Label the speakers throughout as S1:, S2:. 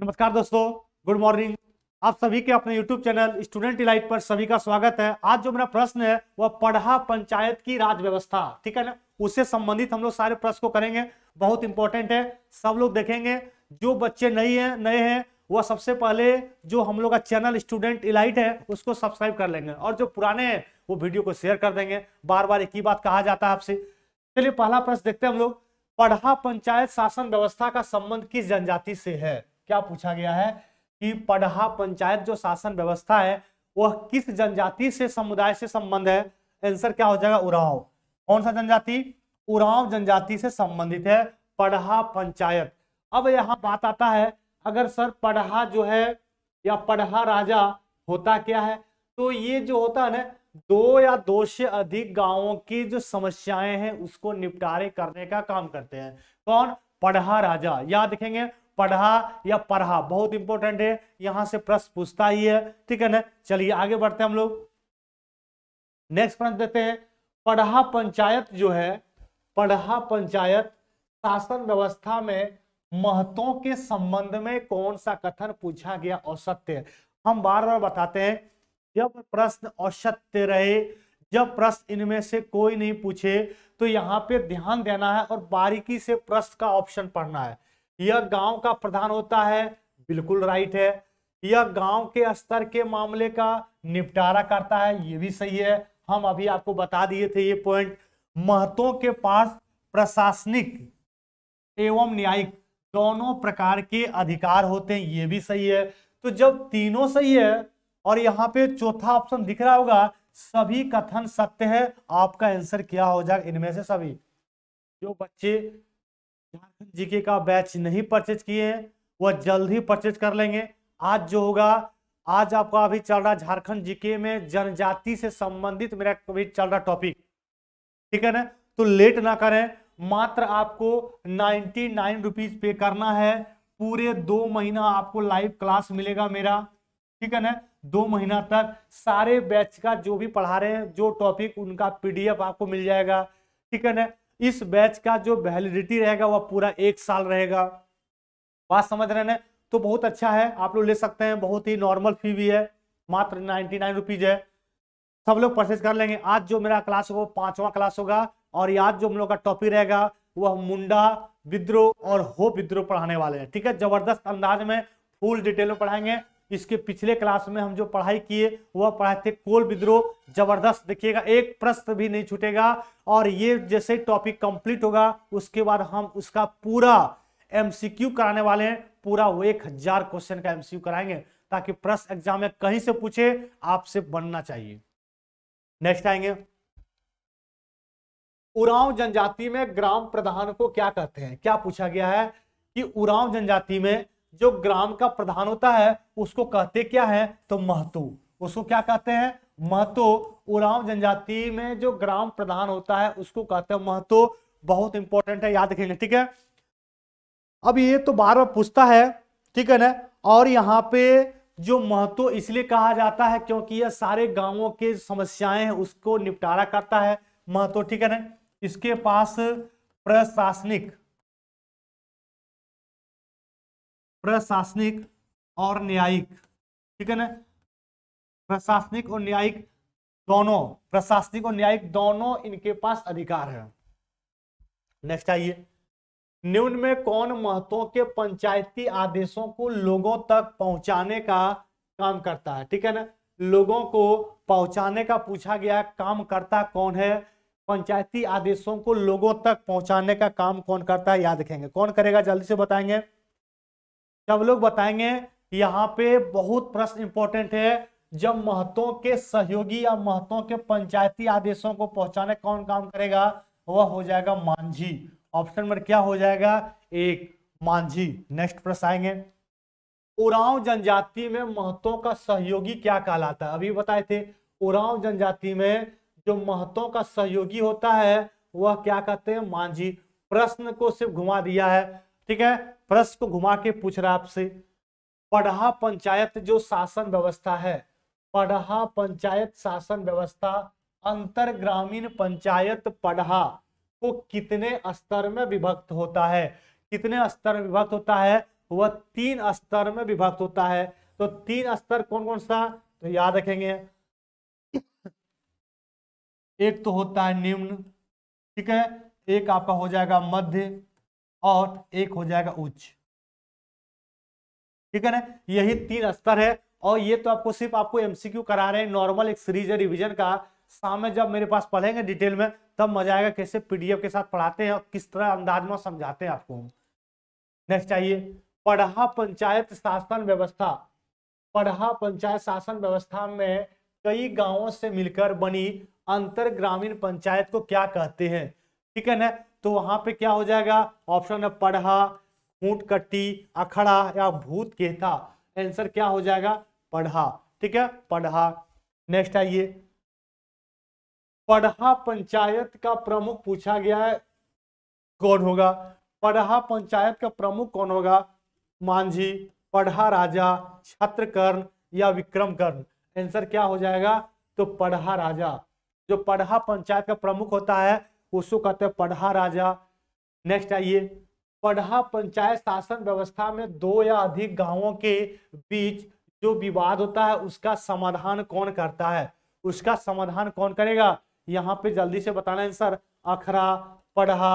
S1: नमस्कार दोस्तों good morning आप सभी के अपने YouTube चैनल स्टूडेंट इलाइट पर सभी का स्वागत है आज जो मेरा प्रश्न है वह पढ़ा पंचायत की राज व्यवस्था ठीक है ना उससे संबंधित हम लोग सारे प्रश्न को करेंगे बहुत इंपॉर्टेंट है सब लोग देखेंगे जो बच्चे नई हैं नए हैं वह सबसे पहले जो हम लोग का चैनल स्टूडेंट इलाइट है उसको सब्सक्राइब कर लेंगे और जो पुराने हैं वो वीडियो को शेयर कर देंगे बार बार एक ही बात कहा जाता है आपसे चलिए पहला प्रश्न देखते हैं हम लोग पढ़ा पंचायत शासन व्यवस्था का संबंध किस जनजाति से है क्या पूछा गया है कि पढ़ा पंचायत जो शासन व्यवस्था है वह किस जनजाति से समुदाय से संबंध है आंसर क्या हो जाएगा उराव कौन सा जनजाति उराव जनजाति से संबंधित है पढ़ा पंचायत अब यहाँ बात आता है अगर सर पढ़ा जो है या पढ़ा राजा होता क्या है तो ये जो होता है ना दो या दो से अधिक गांवों की जो समस्याएं हैं उसको निपटारे करने का काम करते हैं कौन पढ़ा राजा याद रखेंगे पढ़ा या पढ़ा बहुत इंपॉर्टेंट है यहां से प्रश्न पूछता ही है ठीक है ना चलिए आगे बढ़ते हैं हम लोग नेक्स्ट प्रश्न देते हैं पढ़ा पंचायत जो है पढ़ा पंचायत शासन व्यवस्था में महत्वों के संबंध में कौन सा कथन पूछा गया असत्य हम बार बार बताते हैं जब प्रश्न औसत्य रहे जब प्रश्न इनमें से कोई नहीं पूछे तो यहाँ पे ध्यान देना है और बारीकी से प्रश्न का ऑप्शन पढ़ना है यह गांव का प्रधान होता है बिल्कुल राइट है यह गांव के स्तर के मामले का निपटारा करता है ये भी सही है हम अभी आपको बता दिए थे ये पॉइंट महतों के पास प्रशासनिक एवं न्यायिक दोनों प्रकार के अधिकार होते हैं ये भी सही है तो जब तीनों सही है और यहाँ पे चौथा ऑप्शन दिख रहा होगा सभी कथन सत्य है आपका आंसर क्या हो जाएगा इनमें से सभी जो बच्चे झारखंड जीके का बैच नहीं परचेज किए हैं वह जल्द ही परचेज कर लेंगे आज जो होगा आज आपका अभी चल रहा झारखंड जीके में जनजाति से संबंधित मेरा अभी चल रहा टॉपिक ठीक है ना तो लेट ना करें मात्र आपको नाइन्टी नाइन रुपीज पे करना है पूरे दो महीना आपको लाइव क्लास मिलेगा मेरा ठीक है ना दो महीना तक सारे बैच का जो भी पढ़ा रहे हैं जो टॉपिक उनका पीडीएफ आपको मिल जाएगा ठीक है ना इस बैच का जो वैलिडिटी रहेगा वह पूरा एक साल रहेगा बात समझ रहे ना तो बहुत अच्छा है आप लोग ले सकते हैं बहुत ही नॉर्मल फी भी है मात्र नाइन्टी नाइन रुपीज है सब लोग परचेज कर लेंगे आज जो मेरा क्लास होगा वो पांचवा क्लास होगा और आज जो हम लोग का टॉपिक रहेगा वह मुंडा विद्रोह और हो विद्रोह पढ़ाने वाले हैं ठीक है जबरदस्त अंदाज में फुल डिटेल में पढ़ाएंगे इसके पिछले क्लास में हम जो पढ़ाई किए वह पढ़ाए थे कोल विद्रोह जबरदस्त देखिएगा एक प्रश्न भी नहीं छूटेगा और ये जैसे टॉपिक कंप्लीट होगा उसके बाद हम उसका पूरा एमसीक्यू कराने वाले हैं पूरा वो एक हजार क्वेश्चन का एमसीक्यू कराएंगे ताकि प्रश्न एग्जाम में कहीं से पूछे आपसे बनना चाहिए नेक्स्ट आएंगे उराव जनजाति में ग्राम प्रधान को क्या कहते हैं क्या पूछा गया है कि उराव जनजाति में जो ग्राम का प्रधान होता है उसको कहते क्या है तो महतो उसको क्या कहते हैं महतो उराव जनजाति में जो ग्राम प्रधान होता है उसको कहते हैं महतो बहुत इंपॉर्टेंट है याद रखेंगे ठीक है अब ये तो बार बार पूछता है ठीक है ना और यहाँ पे जो महत्व इसलिए कहा जाता है क्योंकि यह सारे गांवों के समस्याएं हैं उसको निपटारा करता है महत्व ठीक है ना इसके पास प्रशासनिक प्रशासनिक और न्यायिक ठीक है ना प्रशासनिक और न्यायिक दोनों प्रशासनिक और न्यायिक दोनों इनके पास अधिकार है नेक्स्ट आइए निम्न में कौन महत्व के पंचायती आदेशों को लोगों तक पहुंचाने का काम करता है ठीक है ना लोगों को पहुंचाने का पूछा गया काम करता कौन है पंचायती आदेशों को लोगों तक पहुंचाने का काम कौन करता है याद रखेंगे कौन करेगा जल्दी से बताएंगे जब लोग बताएंगे यहाँ पे बहुत प्रश्न इंपॉर्टेंट है जब महतों के सहयोगी या महतों के पंचायती आदेशों को पहुंचाने कौन काम करेगा वह हो जाएगा मांझी ऑप्शन नंबर क्या हो जाएगा एक मांझी नेक्स्ट प्रश्न आएंगे उराव जनजाति में महतों का सहयोगी क्या कहलाता है अभी बताए थे उराव जनजाति में जो महतों का सहयोगी होता है वह क्या कहते हैं मांझी प्रश्न को सिर्फ घुमा दिया है ठीक है प्रश्न को घुमा के पूछ रहा आपसे पढ़ा पंचायत जो शासन व्यवस्था है पढ़ा पंचायत शासन व्यवस्था अंतर ग्रामीण पंचायत पढ़ा को कितने स्तर में विभक्त होता है कितने स्तर में विभक्त होता है वह तीन स्तर में विभक्त होता है तो तीन स्तर कौन कौन सा तो याद रखेंगे एक तो होता है निम्न ठीक है एक आपका हो जाएगा मध्य और एक हो जाएगा उच्च ठीक है ना यही तीन स्तर है और ये तो आपको सिर्फ आपको एमसीक्यू करा रहे हैं नॉर्मल एक सीरीज है रिविजन का सामने जब मेरे पास पढ़ेंगे डिटेल में तब मजा आएगा कैसे पीडीएफ के साथ पढ़ाते हैं और किस तरह अंदाज में समझाते हैं आपको नेक्स्ट चाहिए पढ़ा पंचायत शासन व्यवस्था पढ़ा पंचायत शासन व्यवस्था में कई गांवों से मिलकर बनी अंतर ग्रामीण पंचायत को क्या कहते हैं ठीक है ना तो वहां पे क्या हो जाएगा ऑप्शन है पढ़ा ऊंट कट्टी अखड़ा या भूत कहता आंसर क्या हो जाएगा पढ़ा ठीक है पढ़ा नेक्स्ट आइए पढ़ा पंचायत का प्रमुख पूछा गया है कौन होगा पढ़ा पंचायत का प्रमुख कौन होगा मांझी पढ़ा राजा छत्र कर्ण या विक्रम कर्ण आंसर क्या हो जाएगा तो पढ़ा राजा जो पढ़ा पंचायत का प्रमुख होता है उसको कहते हैं पढ़ा राजा नेक्स्ट आइए पढ़ा पंचायत शासन व्यवस्था में दो या अधिक गांवों के बीच जो विवाद होता है उसका समाधान कौन करता है उसका समाधान कौन करेगा यहाँ पे जल्दी से बताना आंसर अखरा पढ़ा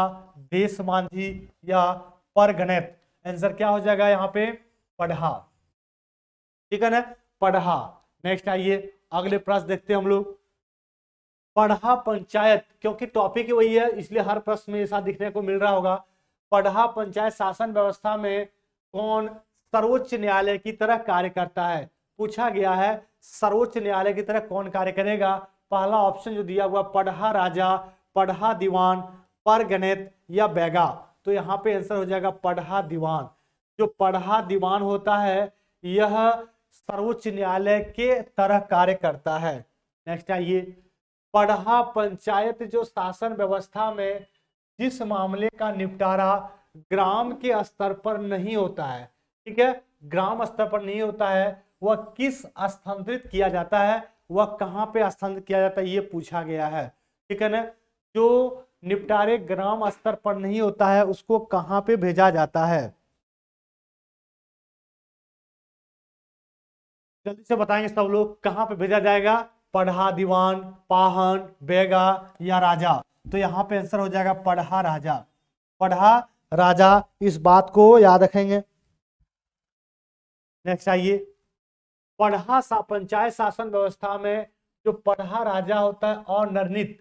S1: देश मांझी या परगणित आंसर क्या हो जाएगा यहाँ पे पढ़ा ठीक है ना पढ़ा नेक्स्ट आइए अगले प्रश्न देखते हैं हम लोग पढ़ा पंचायत क्योंकि टॉपिक वही है इसलिए हर प्रश्न में ऐसा दिखने को मिल रहा होगा पढ़ा पंचायत शासन व्यवस्था में कौन सर्वोच्च न्यायालय की तरह कार्य करता है पूछा गया है सर्वोच्च न्यायालय की तरह कौन कार्य करेगा पहला ऑप्शन जो दिया हुआ पढ़ा राजा पढ़ा दीवान परगणित या बैगा तो यहाँ पे आंसर हो जाएगा पढ़ा दीवान जो पढ़ा दीवान होता है यह सर्वोच्च न्यायालय के तरह कार्य करता है नेक्स्ट आइए पढ़ा पंचायत जो शासन व्यवस्था में जिस मामले का निपटारा ग्राम के स्तर पर नहीं होता है ठीक है ग्राम स्तर पर नहीं होता है वह किस स्थानांतरित किया जाता है वह कहाँ पे स्थानांतरित किया जाता है ये पूछा गया है ठीक है ना जो निपटारे ग्राम स्तर पर नहीं होता है उसको कहाँ पे भेजा जाता है जल्दी से बताएंगे सब लोग कहाँ पे भेजा जाएगा पढ़ा दीवान पाहन बेगा या राजा तो यहाँ पे आंसर हो जाएगा पढ़ा राजा पढ़ा राजा इस बात को याद रखेंगे नेक्स्ट आइए पढ़ा सा पंचायत शासन व्यवस्था में जो पढ़ा राजा होता है और नरनित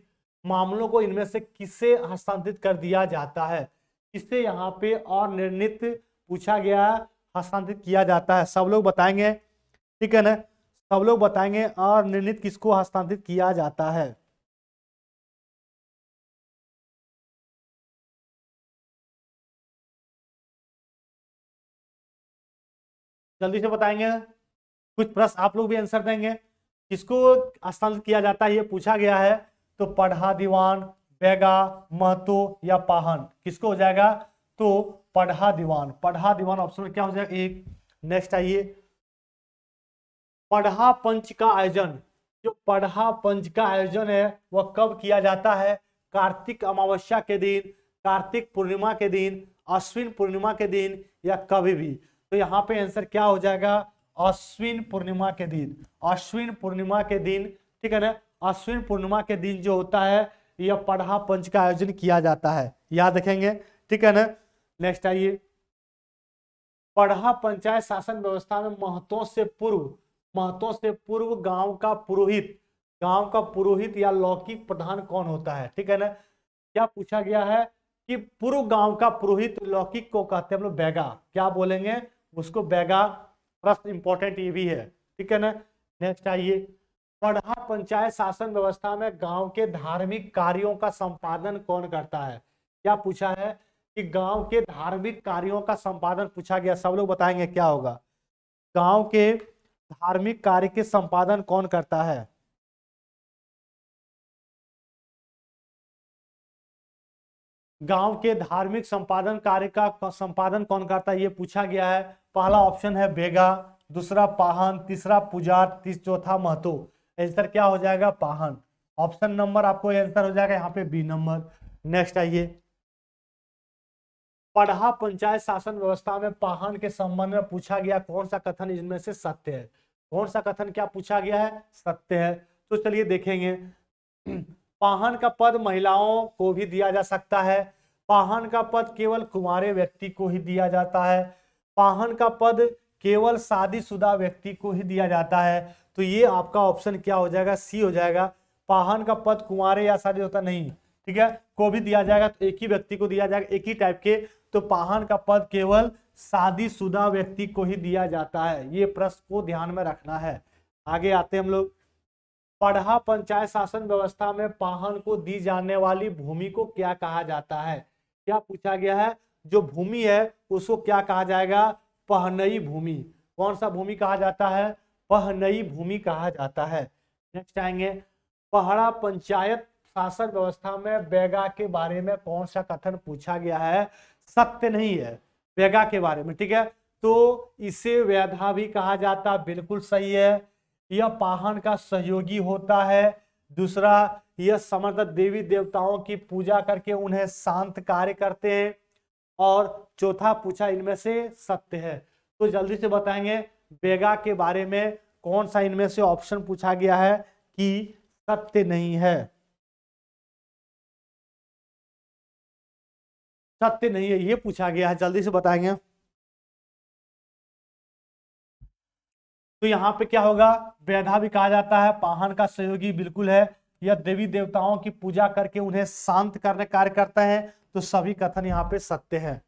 S1: मामलों को इनमें से किसे हस्तांतरित कर दिया जाता है किसे यहाँ पे और निर्णित पूछा गया हस्तांतरित किया जाता है सब लोग बताएंगे ठीक है ना सब लोग बताएंगे और निर्णित किसको हस्तांतरित किया जाता है जल्दी से बताएंगे कुछ प्रश्न आप लोग भी आंसर देंगे किसको हस्तांतरित किया जाता है ये पूछा गया है तो पढ़ा दीवान बेगा महतो या पाहन किसको हो जाएगा तो पढ़ा दीवान पढ़ा दीवान ऑप्शन क्या हो जाएगा एक नेक्स्ट आइए पढ़ा पंच का आयोजन जो पढ़ा पंच का आयोजन है वह कब किया जाता है कार्तिक अमावस्या के दिन कार्तिक पूर्णिमा के दिन अश्विन पूर्णिमा के दिन या कभी भी तो यहाँ पे आंसर क्या हो जाएगा अश्विन पूर्णिमा के दिन अश्विन पूर्णिमा के दिन ठीक है ना अश्विन पूर्णिमा के दिन जो होता है यह पढ़ा पंच का आयोजन किया जाता है याद रखेंगे ठीक है ना नेक्स्ट आइए पढ़ा पंचायत शासन व्यवस्था में महत्व से पूर्व महतों से पूर्व गांव का पुरोहित गांव का पुरोहित या लौकिक प्रधान कौन होता है ठीक है ना क्या पूछा गया है कि पूर्व गांव का पुरोहित लौकिक को कहते हैं हम लोग बैगा क्या बोलेंगे उसको बैगा प्रश्न इंपॉर्टेंट ये भी है ठीक है ना नेक्स्ट आइए पढ़ा पंचायत शासन व्यवस्था में गांव के धार्मिक कार्यों का संपादन कौन करता है क्या पूछा है कि गांव के धार्मिक कार्यों का संपादन पूछा गया सब लोग बताएंगे क्या होगा गांव के धार्मिक कार्य के संपादन कौन करता है गांव के धार्मिक संपादन कार्य का संपादन कौन करता है ये पूछा गया है पहला ऑप्शन है बेगा दूसरा पाहन तीसरा पुजार तीस चौथा महतो आंसर क्या हो जाएगा पाहन ऑप्शन नंबर आपको आंसर हो जाएगा यहाँ पे बी नंबर नेक्स्ट आइए पढ़ा पंचायत शासन व्यवस्था में पाहन के संबंध में पूछा गया कौन सा कथन इनमें से सत्य है कौन सा कथन क्या पूछा गया है सत्य है तो चलिए देखेंगे पाहन का पद महिलाओं को भी दिया जा सकता है पाहन का पद केवल कुमारे व्यक्ति को ही दिया जाता है पाहन का पद केवल शादीशुदा व्यक्ति को ही दिया जाता है तो ये आपका ऑप्शन क्या हो जाएगा सी हो जाएगा पाहन का पद कुमारे या शादी होता नहीं ठीक है को भी दिया जाएगा तो एक ही व्यक्ति को दिया जाएगा एक ही टाइप के तो पाहन का पद केवल शादीशुदा व्यक्ति को ही दिया जाता है ये प्रश्न को ध्यान में रखना है आगे आते हम लोग पढ़ा पंचायत शासन व्यवस्था में पाहन को दी जाने वाली भूमि को क्या कहा जाता है क्या पूछा गया है जो भूमि है उसको क्या कहा जाएगा पहनई भूमि कौन सा भूमि कहा जाता है पहनई भूमि कहा जाता है नेक्स्ट आएंगे पहड़ा पंचायत शासन व्यवस्था में बेगा के बारे में कौन सा कथन पूछा गया है सत्य नहीं है बेगा के बारे में ठीक है तो इसे वैधा भी कहा जाता बिल्कुल सही है यह पाहन का सहयोगी होता है दूसरा यह समर्थ देवी देवताओं की पूजा करके उन्हें शांत कार्य करते हैं और चौथा पूछा इनमें से सत्य है तो जल्दी से बताएंगे बेगा के बारे में कौन सा इनमें से ऑप्शन पूछा गया है कि सत्य नहीं है सत्य नहीं है ये पूछा गया है जल्दी से बताएंगे तो यहाँ पे क्या होगा वैधा भी कहा जाता है पाहन का सहयोगी बिल्कुल है या देवी देवताओं की पूजा करके उन्हें शांत करने कार्य करता है तो सभी कथन यहाँ पे सत्य है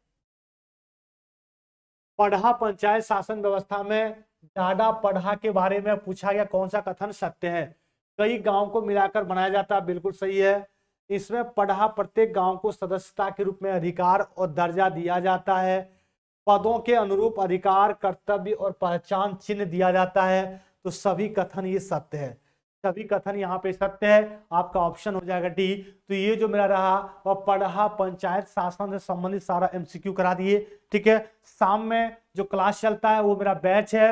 S1: पढ़ा पंचायत शासन व्यवस्था में डाडा पढ़ा के बारे में पूछा गया कौन सा कथन सत्य है कई गांव को मिलाकर बनाया जाता है बिल्कुल सही है इसमें पढ़ा प्रत्येक गांव को सदस्यता के रूप में अधिकार और दर्जा दिया जाता है पदों के अनुरूप अधिकार कर्तव्य और पहचान चिन्ह दिया जाता है तो सभी कथन ये सत्य है सभी कथन यहाँ पे सत्य है आपका ऑप्शन हो जाएगा डी तो ये जो मेरा रहा वह पढ़ा पंचायत शासन से संबंधित सारा एमसीक्यू करा दिए ठीक है शाम में जो क्लास चलता है वो मेरा बैच है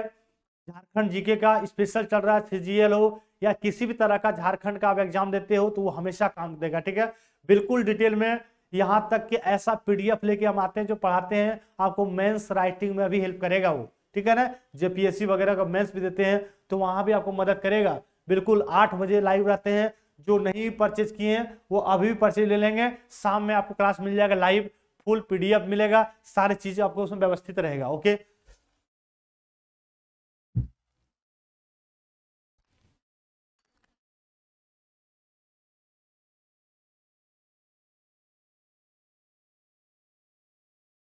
S1: झारखंड जीके का स्पेशल चल रहा है सीजीएल हो या किसी भी तरह का झारखंड का आप एग्जाम देते हो तो वो हमेशा काम देगा ठीक है बिल्कुल डिटेल में यहाँ तक कि ऐसा पीडीएफ लेके हम आते हैं जो पढ़ाते हैं आपको मेंस राइटिंग में भी हेल्प करेगा वो ठीक है ना जेपीएससी वगैरह का मेंस भी देते हैं तो वहां भी आपको मदद करेगा बिल्कुल आठ बजे लाइव रहते हैं जो नहीं परचेज किए हैं वो अभी भी परचेज ले लेंगे शाम में आपको क्लास मिल जाएगा लाइव फुल पीडीएफ मिलेगा सारी चीजें आपको उसमें व्यवस्थित रहेगा ओके